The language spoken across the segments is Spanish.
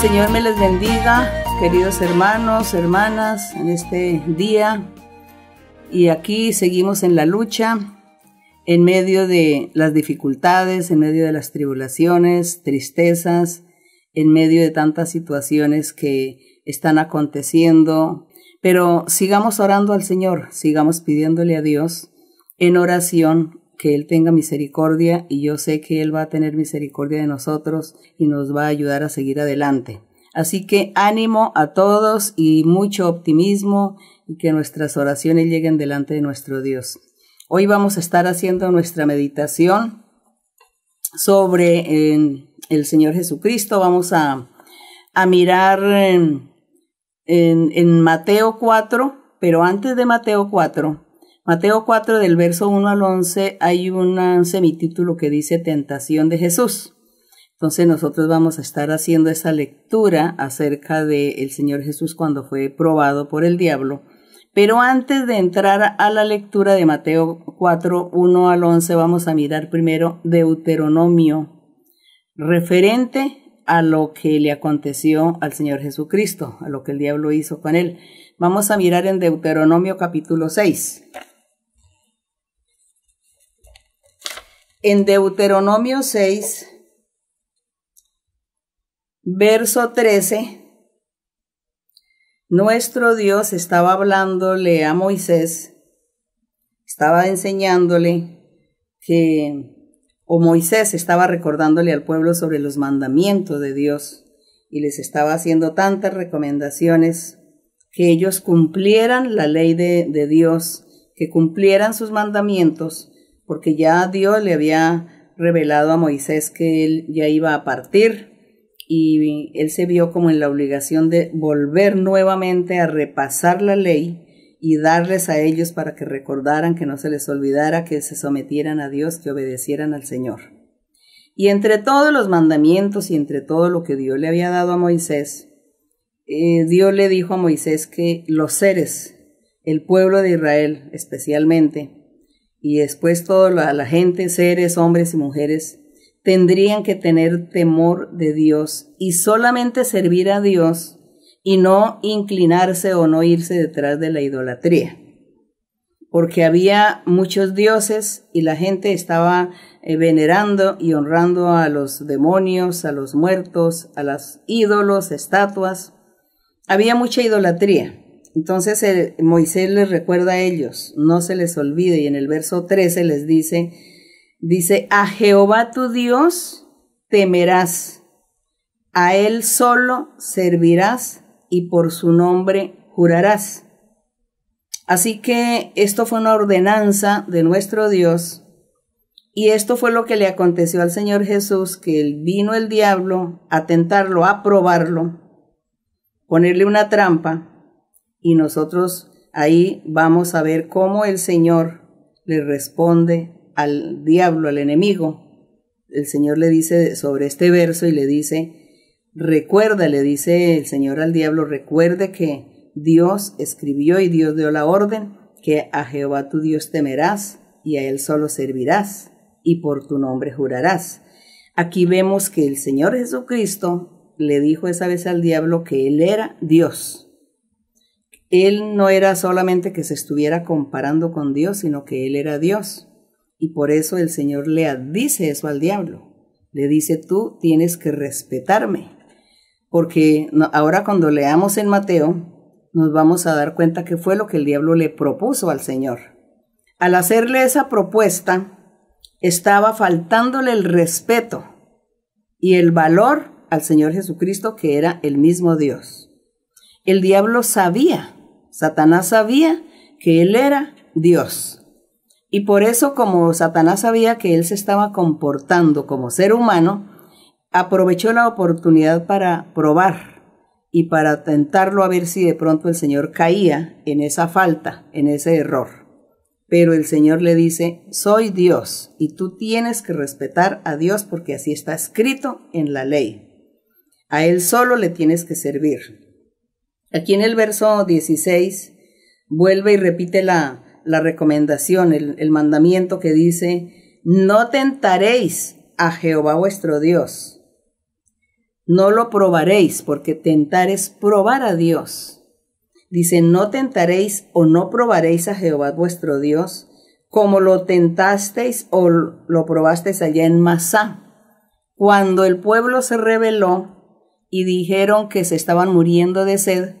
Señor me les bendiga, queridos hermanos, hermanas, en este día. Y aquí seguimos en la lucha, en medio de las dificultades, en medio de las tribulaciones, tristezas, en medio de tantas situaciones que están aconteciendo. Pero sigamos orando al Señor, sigamos pidiéndole a Dios en oración que Él tenga misericordia y yo sé que Él va a tener misericordia de nosotros y nos va a ayudar a seguir adelante. Así que ánimo a todos y mucho optimismo y que nuestras oraciones lleguen delante de nuestro Dios. Hoy vamos a estar haciendo nuestra meditación sobre eh, el Señor Jesucristo. Vamos a, mirar en, en Mateo 4, pero antes de Mateo 4, Mateo 4 del verso 1 al 11 hay un semitítulo que dice Tentación de Jesús. Entonces nosotros vamos a estar haciendo esa lectura acerca del Señor Jesús cuando fue probado por el diablo. Pero antes de entrar a la lectura de Mateo 4, 1 al 11, vamos a mirar primero Deuteronomio, referente a lo que le aconteció al Señor Jesucristo, a lo que el diablo hizo con él. Vamos a mirar en Deuteronomio capítulo 6. en Deuteronomio 6, verso 13, nuestro Dios estaba hablándole a Moisés, estaba enseñándole que, o Moisés estaba recordándole al pueblo sobre los mandamientos de Dios y les estaba haciendo tantas recomendaciones que ellos cumplieran la ley de, de Dios, que cumplieran sus mandamientos porque ya Dios le había revelado a Moisés que él ya iba a partir y él se vio como en la obligación de volver nuevamente a repasar la ley y darles a ellos para que recordaran, que no se les olvidara, que se sometieran a Dios, que obedecieran al Señor. Y entre todos los mandamientos y entre todo lo que Dios le había dado a Moisés, eh, Dios le dijo a Moisés que los seres, el pueblo de Israel especialmente, y después toda la, gente, seres, hombres y mujeres, tendrían que tener temor de Dios y solamente servir a Dios y no inclinarse o no irse detrás de la idolatría. Porque había muchos dioses y la gente estaba eh, venerando y honrando a los demonios, a los muertos, a los ídolos, estatuas. Había mucha idolatría. Entonces Moisés les recuerda a ellos, no se les olvide, y en el verso 13 les dice, dice, a Jehová tu Dios temerás, a él solo servirás y por su nombre jurarás. Así que esto fue una ordenanza de nuestro Dios y esto fue lo que le aconteció al Señor Jesús, que vino el diablo a tentarlo, a probarlo, ponerle una trampa y nosotros ahí vamos a ver cómo el Señor le responde al diablo, al enemigo. El Señor le dice sobre este verso y le dice, recuerda, le dice el Señor al diablo, recuerde que Dios escribió y Dios dio la orden que a Jehová tu Dios temerás y a Él solo servirás y por tu nombre jurarás. Aquí vemos que el Señor Jesucristo le dijo esa vez al diablo que Él era Dios él no era solamente que se estuviera comparando con Dios, sino que él era Dios. Y por eso el Señor le dice eso al diablo. Le dice, tú tienes que respetarme. Porque ahora cuando leamos en Mateo, nos vamos a dar cuenta que fue lo que el diablo le propuso al Señor. Al hacerle esa propuesta, estaba faltándole el respeto y el valor al Señor Jesucristo, que era el mismo Dios. El diablo sabía Satanás sabía que él era Dios. Y por eso, como Satanás sabía que él se estaba comportando como ser humano, aprovechó la oportunidad para probar y para tentarlo a ver si de pronto el Señor caía en esa falta, en ese error. Pero el Señor le dice, soy Dios y tú tienes que respetar a Dios porque así está escrito en la ley. A Él solo le tienes que servir. Aquí en el verso 16 vuelve y repite la, la recomendación, el, el mandamiento que dice, no tentaréis a Jehová vuestro Dios. No lo probaréis, porque tentar es probar a Dios. Dice, no tentaréis o no probaréis a Jehová vuestro Dios, como lo tentasteis o lo probasteis allá en Masá, cuando el pueblo se rebeló y dijeron que se estaban muriendo de sed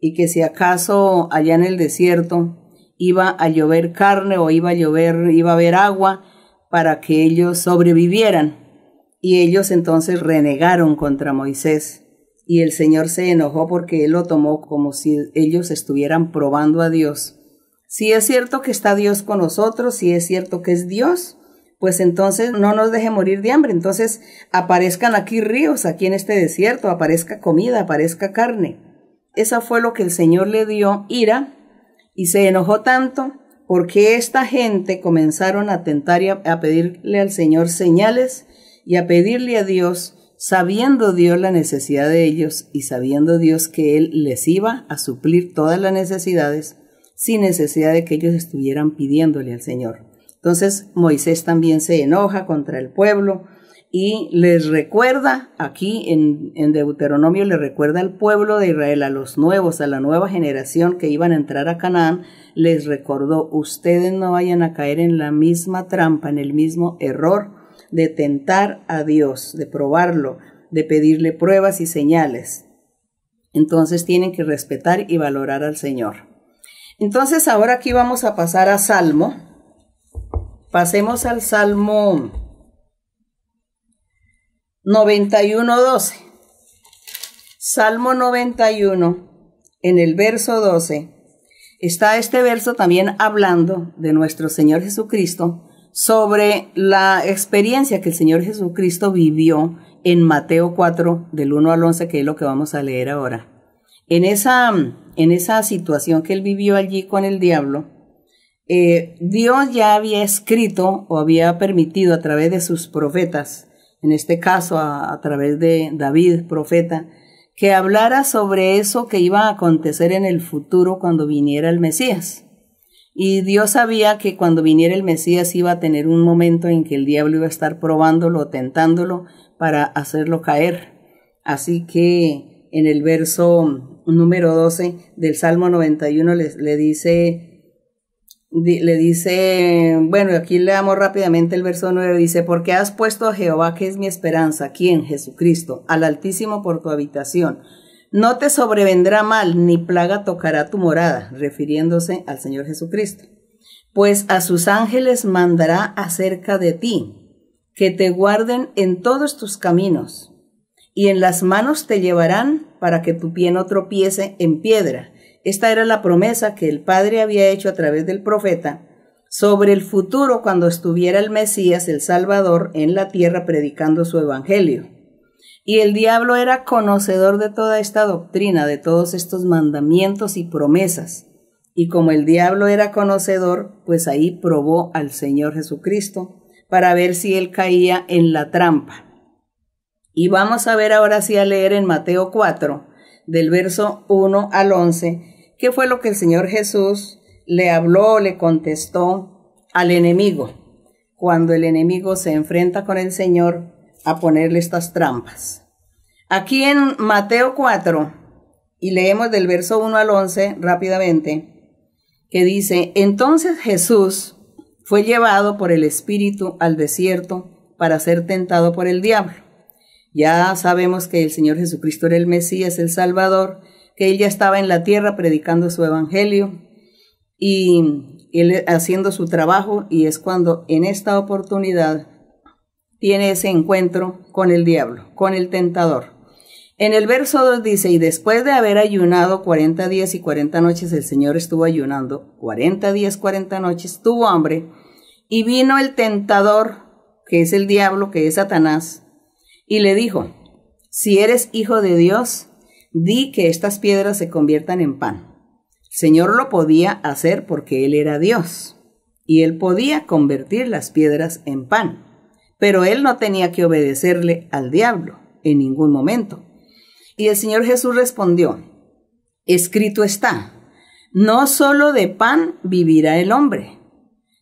y que si acaso allá en el desierto iba a llover carne o iba a llover, iba a haber agua para que ellos sobrevivieran. Y ellos entonces renegaron contra Moisés. Y el Señor se enojó porque él lo tomó como si ellos estuvieran probando a Dios. Si es cierto que está Dios con nosotros, si es cierto que es Dios, pues entonces no nos deje morir de hambre. Entonces aparezcan aquí ríos, aquí en este desierto, aparezca comida, aparezca carne. Esa fue lo que el Señor le dio ira y se enojó tanto porque esta gente comenzaron a tentar y a pedirle al Señor señales y a pedirle a Dios, sabiendo Dios la necesidad de ellos y sabiendo Dios que Él les iba a suplir todas las necesidades sin necesidad de que ellos estuvieran pidiéndole al Señor. Entonces Moisés también se enoja contra el pueblo y les recuerda, aquí en, Deuteronomio le recuerda al pueblo de Israel, a los nuevos, a la nueva generación que iban a entrar a Canaán, les recordó, ustedes no vayan a caer en la misma trampa, en el mismo error de tentar a Dios, de probarlo, de pedirle pruebas y señales. Entonces tienen que respetar y valorar al Señor. Entonces ahora aquí vamos a pasar a Salmo Pasemos al Salmo 91.12. Salmo 91, en el verso 12, está este verso también hablando de nuestro Señor Jesucristo, sobre la experiencia que el Señor Jesucristo vivió en Mateo 4, del 1 al 11, que es lo que vamos a leer ahora. En esa, en esa situación que él vivió allí con el diablo, eh, Dios ya había escrito o había permitido a través de sus profetas, en este caso a, través de David, profeta, que hablara sobre eso que iba a acontecer en el futuro cuando viniera el Mesías. Y Dios sabía que cuando viniera el Mesías iba a tener un momento en que el diablo iba a estar probándolo, tentándolo para hacerlo caer. Así que en el verso número 12 del Salmo 91 le dice le dice, bueno, aquí le damos rápidamente el verso 9, dice, porque has puesto a Jehová, que es mi esperanza, en Jesucristo, al Altísimo por tu habitación. No te sobrevendrá mal, ni plaga tocará tu morada, refiriéndose al Señor Jesucristo. Pues a sus ángeles mandará acerca de ti, que te guarden en todos tus caminos, y en las manos te llevarán para que tu pie no tropiece en piedra esta era la promesa que el Padre había hecho a través del profeta sobre el futuro cuando estuviera el Mesías, el Salvador, en la tierra predicando su evangelio. Y el diablo era conocedor de toda esta doctrina, de todos estos mandamientos y promesas. Y como el diablo era conocedor, pues ahí probó al Señor Jesucristo para ver si él caía en la trampa. Y vamos a ver ahora sí a leer en Mateo 4, del verso 1 al 11, ¿Qué fue lo que el Señor Jesús le habló, le contestó al enemigo cuando el enemigo se enfrenta con el Señor a ponerle estas trampas? Aquí en Mateo 4, y leemos del verso 1 al 11 rápidamente, que dice, entonces Jesús fue llevado por el Espíritu al desierto para ser tentado por el diablo. Ya sabemos que el Señor Jesucristo era el Mesías, el Salvador, que él ya estaba en la tierra predicando su evangelio y él haciendo su trabajo y es cuando en esta oportunidad tiene ese encuentro con el diablo, con el tentador. En el verso 2 dice, y después de haber ayunado 40 días y 40 noches, el Señor estuvo ayunando 40 días, 40 noches, tuvo hambre, y vino el tentador, que es el diablo, que es Satanás, y le dijo, si eres hijo de Dios, di que estas piedras se conviertan en pan. El Señor lo podía hacer porque Él era Dios y Él podía convertir las piedras en pan, pero Él no tenía que obedecerle al diablo en ningún momento. Y el Señor Jesús respondió, escrito está, no solo de pan vivirá el hombre,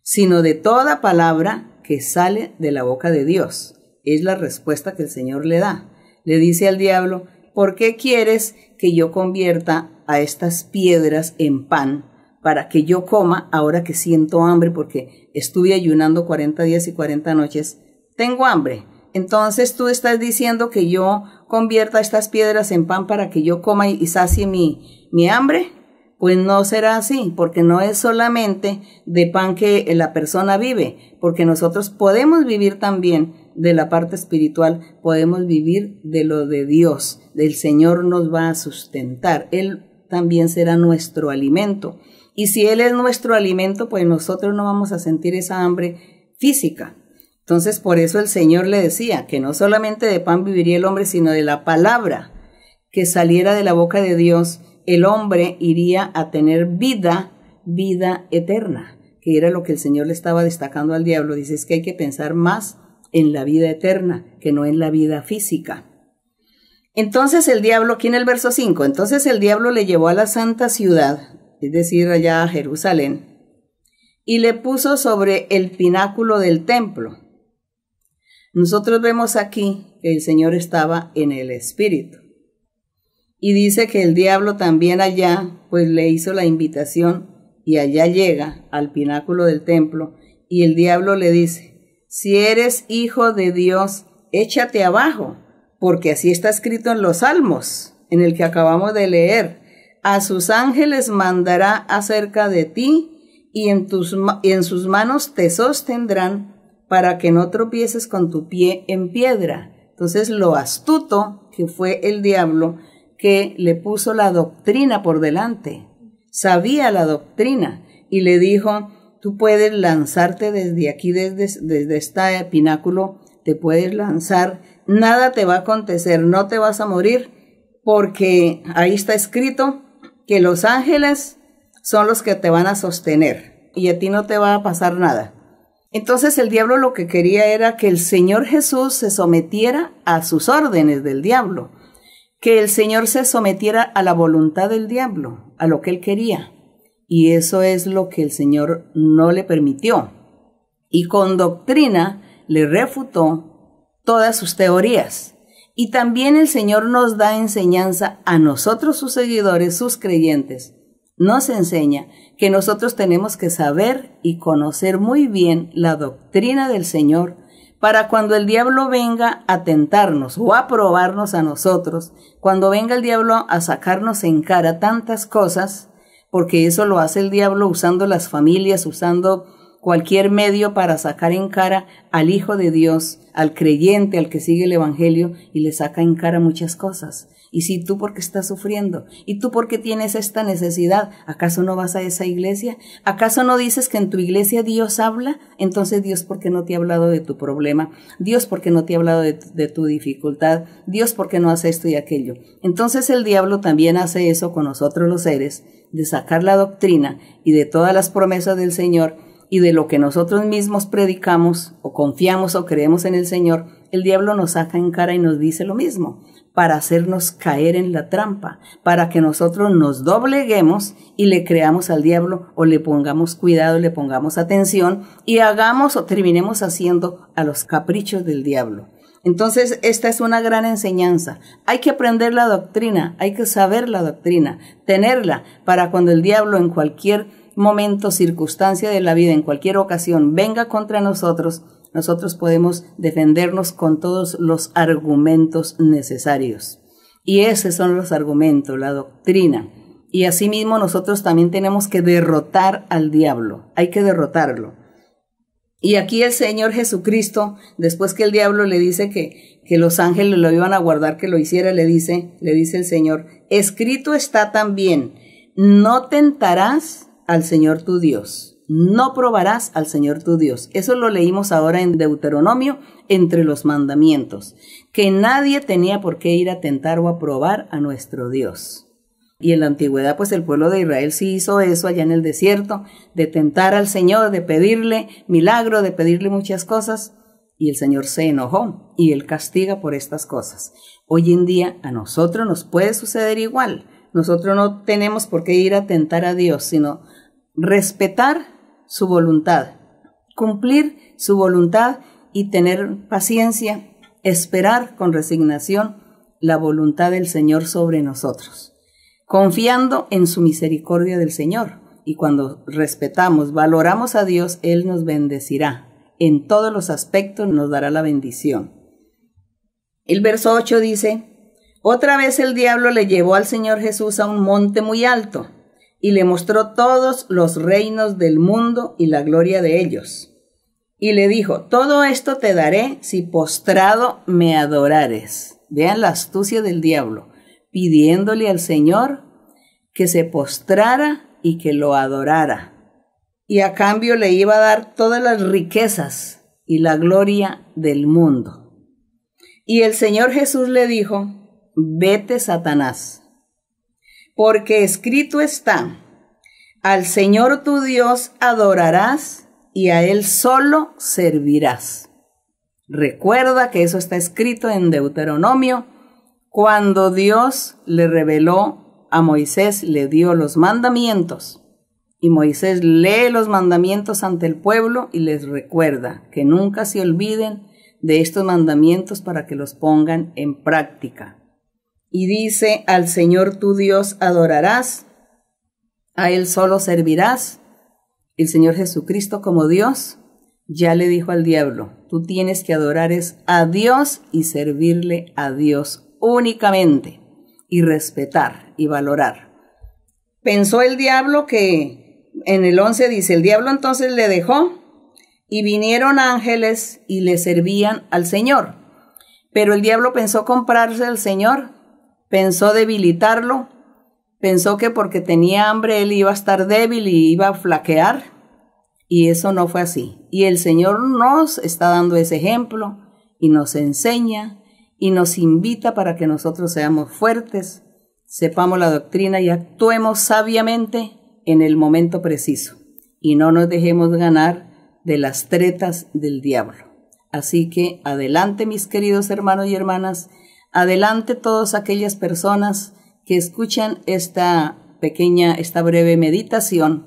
sino de toda palabra que sale de la boca de Dios. Es la respuesta que el Señor le da. Le dice al diablo, ¿por qué quieres que yo convierta a estas piedras en pan para que yo coma ahora que siento hambre porque estuve ayunando 40 días y 40 noches? Tengo hambre. Entonces tú estás diciendo que yo convierta estas piedras en pan para que yo coma y sacie mi, mi hambre. Pues no será así, porque no es solamente de pan que la persona vive, porque nosotros podemos vivir también de la parte espiritual, podemos vivir de lo de Dios. El Señor nos va a sustentar. Él también será nuestro alimento. Y si Él es nuestro alimento, pues nosotros no vamos a sentir esa hambre física. Entonces, por eso el Señor le decía que no solamente de pan viviría el hombre, sino de la palabra que saliera de la boca de Dios, el hombre iría a tener vida, vida eterna, que era lo que el Señor le estaba destacando al diablo. Dice, es que hay que pensar más en la vida eterna, que no en la vida física. Entonces el diablo, aquí en el verso 5, entonces el diablo le llevó a la santa ciudad, es decir, allá a Jerusalén, y le puso sobre el pináculo del templo. Nosotros vemos aquí que el Señor estaba en el Espíritu. Y dice que el diablo también allá, pues le hizo la invitación y allá llega al pináculo del templo y el diablo le dice, si eres hijo de Dios, échate abajo, porque así está escrito en los Salmos, en el que acabamos de leer. A sus ángeles mandará acerca de ti y en, sus manos te sostendrán para que no tropieces con tu pie en piedra. Entonces lo astuto que fue el diablo que le puso la doctrina por delante, sabía la doctrina y le dijo, tú puedes lanzarte desde aquí, desde, desde este pináculo, te puedes lanzar, nada te va a acontecer, no te vas a morir, porque ahí está escrito que los ángeles son los que te van a sostener y a ti no te va a pasar nada. Entonces el diablo lo que quería era que el Señor Jesús se sometiera a sus órdenes del diablo, que el Señor se sometiera a la voluntad del diablo, a lo que él quería y eso es lo que el Señor no le permitió. Y con doctrina le refutó todas sus teorías. Y también el Señor nos da enseñanza a nosotros, sus seguidores, sus creyentes. Nos enseña que nosotros tenemos que saber y conocer muy bien la doctrina del Señor para cuando el diablo venga a tentarnos o a probarnos a nosotros, cuando venga el diablo a sacarnos en cara tantas cosas, porque eso lo hace el diablo usando las familias, usando cualquier medio para sacar en cara al Hijo de Dios, al creyente, al que sigue el Evangelio, y le saca en cara muchas cosas. Y si tú porque estás sufriendo, y tú porque tienes esta necesidad, ¿acaso no vas a esa iglesia? ¿Acaso no dices que en tu iglesia Dios habla? Entonces Dios porque no te ha hablado de tu problema, Dios porque no te ha hablado de, tu dificultad, Dios porque no hace esto y aquello. Entonces el diablo también hace eso con nosotros los seres de sacar la doctrina y de todas las promesas del Señor y de lo que nosotros mismos predicamos o confiamos o creemos en el Señor, el diablo nos saca en cara y nos dice lo mismo, para hacernos caer en la trampa, para que nosotros nos dobleguemos y le creamos al diablo o le pongamos cuidado, le pongamos atención y hagamos o terminemos haciendo a los caprichos del diablo. Entonces, esta es una gran enseñanza. Hay que aprender la doctrina, hay que saber la doctrina, tenerla para cuando el diablo en cualquier momento, circunstancia de la vida, en cualquier ocasión, venga contra nosotros, nosotros podemos defendernos con todos los argumentos necesarios. Y esos son los argumentos, la doctrina. Y asimismo nosotros también tenemos que derrotar al diablo, hay que derrotarlo. Y aquí el Señor Jesucristo, después que el diablo le dice que, los ángeles lo iban a guardar, que lo hiciera, le dice, le dice el Señor, escrito está también, no tentarás al Señor tu Dios, no probarás al Señor tu Dios. Eso lo leímos ahora en Deuteronomio, entre los mandamientos, que nadie tenía por qué ir a tentar o a probar a nuestro Dios. Y en la antigüedad, pues el pueblo de Israel sí hizo eso allá en el desierto, de tentar al Señor, de pedirle milagro, de pedirle muchas cosas. Y el Señor se enojó y él castiga por estas cosas. Hoy en día a nosotros nos puede suceder igual. Nosotros no tenemos por qué ir a tentar a Dios, sino respetar su voluntad, cumplir su voluntad y tener paciencia, esperar con resignación la voluntad del Señor sobre nosotros confiando en su misericordia del Señor. Y cuando respetamos, valoramos a Dios, Él nos bendecirá. En todos los aspectos nos dará la bendición. El verso 8 dice, otra vez el diablo le llevó al Señor Jesús a un monte muy alto y le mostró todos los reinos del mundo y la gloria de ellos. Y le dijo, todo esto te daré si postrado me adorares. Vean la astucia del diablo pidiéndole al Señor que se postrara y que lo adorara. Y a cambio le iba a dar todas las riquezas y la gloria del mundo. Y el Señor Jesús le dijo, vete Satanás, porque escrito está, al Señor tu Dios adorarás y a Él solo servirás. Recuerda que eso está escrito en Deuteronomio cuando Dios le reveló a Moisés, le dio los mandamientos. Y Moisés lee los mandamientos ante el pueblo y les recuerda que nunca se olviden de estos mandamientos para que los pongan en práctica. Y dice, al Señor tu Dios adorarás, a Él solo servirás. El Señor Jesucristo como Dios ya le dijo al diablo, tú tienes que adorar a Dios y servirle a Dios únicamente y respetar y valorar. Pensó el diablo que en el 11 dice, el diablo entonces le dejó y vinieron ángeles y le servían al Señor. Pero el diablo pensó comprarse al Señor, pensó debilitarlo, pensó que porque tenía hambre él iba a estar débil y iba a flaquear. Y eso no fue así. Y el Señor nos está dando ese ejemplo y nos enseña y nos invita para que nosotros seamos fuertes, sepamos la doctrina y actuemos sabiamente en el momento preciso y no nos dejemos ganar de las tretas del diablo. Así que adelante mis queridos hermanos y hermanas, adelante todas aquellas personas que escuchan esta pequeña, esta breve meditación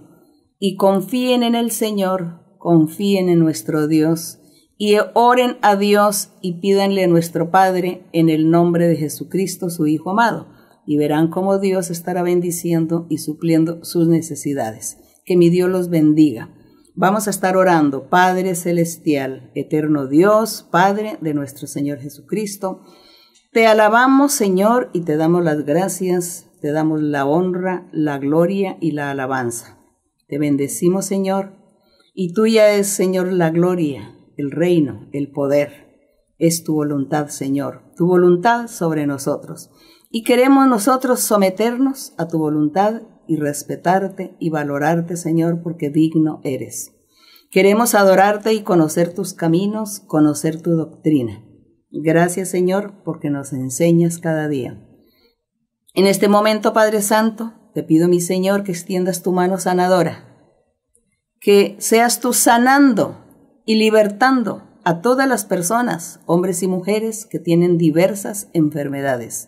y confíen en el Señor, confíen en nuestro Dios y oren a Dios y pídanle a nuestro Padre en el nombre de Jesucristo, su Hijo amado, y verán cómo Dios estará bendiciendo y supliendo sus necesidades. Que mi Dios los bendiga. Vamos a estar orando, Padre Celestial, eterno Dios, Padre de nuestro Señor Jesucristo. Te alabamos, Señor, y te damos las gracias, te damos la honra, la gloria y la alabanza. Te bendecimos, Señor, y tuya es, Señor, la gloria, el reino, el poder. Es tu voluntad, Señor, tu voluntad sobre nosotros. Y queremos nosotros someternos a tu voluntad y respetarte y valorarte, Señor, porque digno eres. Queremos adorarte y conocer tus caminos, conocer tu doctrina. Gracias, Señor, porque nos enseñas cada día. En este momento, Padre Santo, te pido, mi Señor, que extiendas tu mano sanadora, que seas tú sanando y libertando a todas las personas, hombres y mujeres, que tienen diversas enfermedades,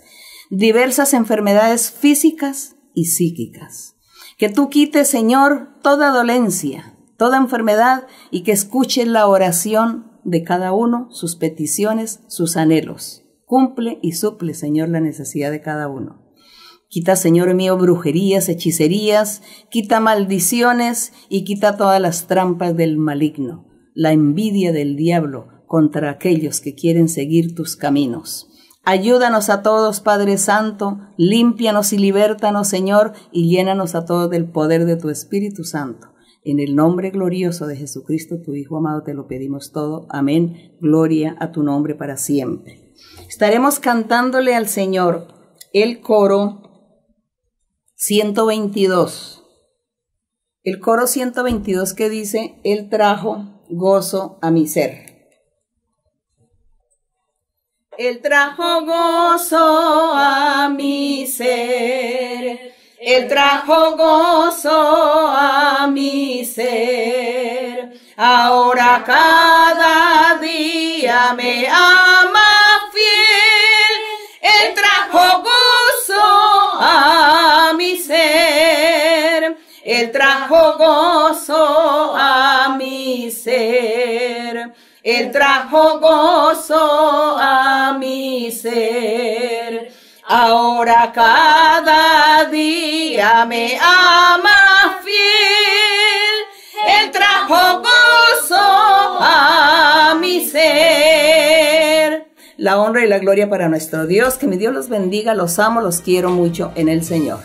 diversas enfermedades físicas y psíquicas. Que tú quites, Señor, toda dolencia, toda enfermedad y que escuche la oración de cada uno, sus peticiones, sus anhelos. Cumple y suple, Señor, la necesidad de cada uno. Quita, Señor mío, brujerías, hechicerías, quita maldiciones y quita todas las trampas del maligno la envidia del diablo contra aquellos que quieren seguir tus caminos. Ayúdanos a todos, Padre Santo, límpianos y libértanos, Señor, y llénanos a todos del poder de tu Espíritu Santo. En el nombre glorioso de Jesucristo, tu Hijo amado, te lo pedimos todo. Amén. Gloria a tu nombre para siempre. Estaremos cantándole al Señor el coro 122 el coro 122 que dice, Él trajo gozo a mi ser. Él trajo gozo a mi ser. Él trajo gozo a mi ser. Ahora cada día me ama fiel. Él trajo gozo. Él trajo gozo a mi ser. Él trajo gozo a mi ser. Ahora cada día me ama fiel. Él trajo gozo a mi ser. La honra y la gloria para nuestro Dios. Que mi Dios los bendiga. Los amo, los quiero mucho en el Señor.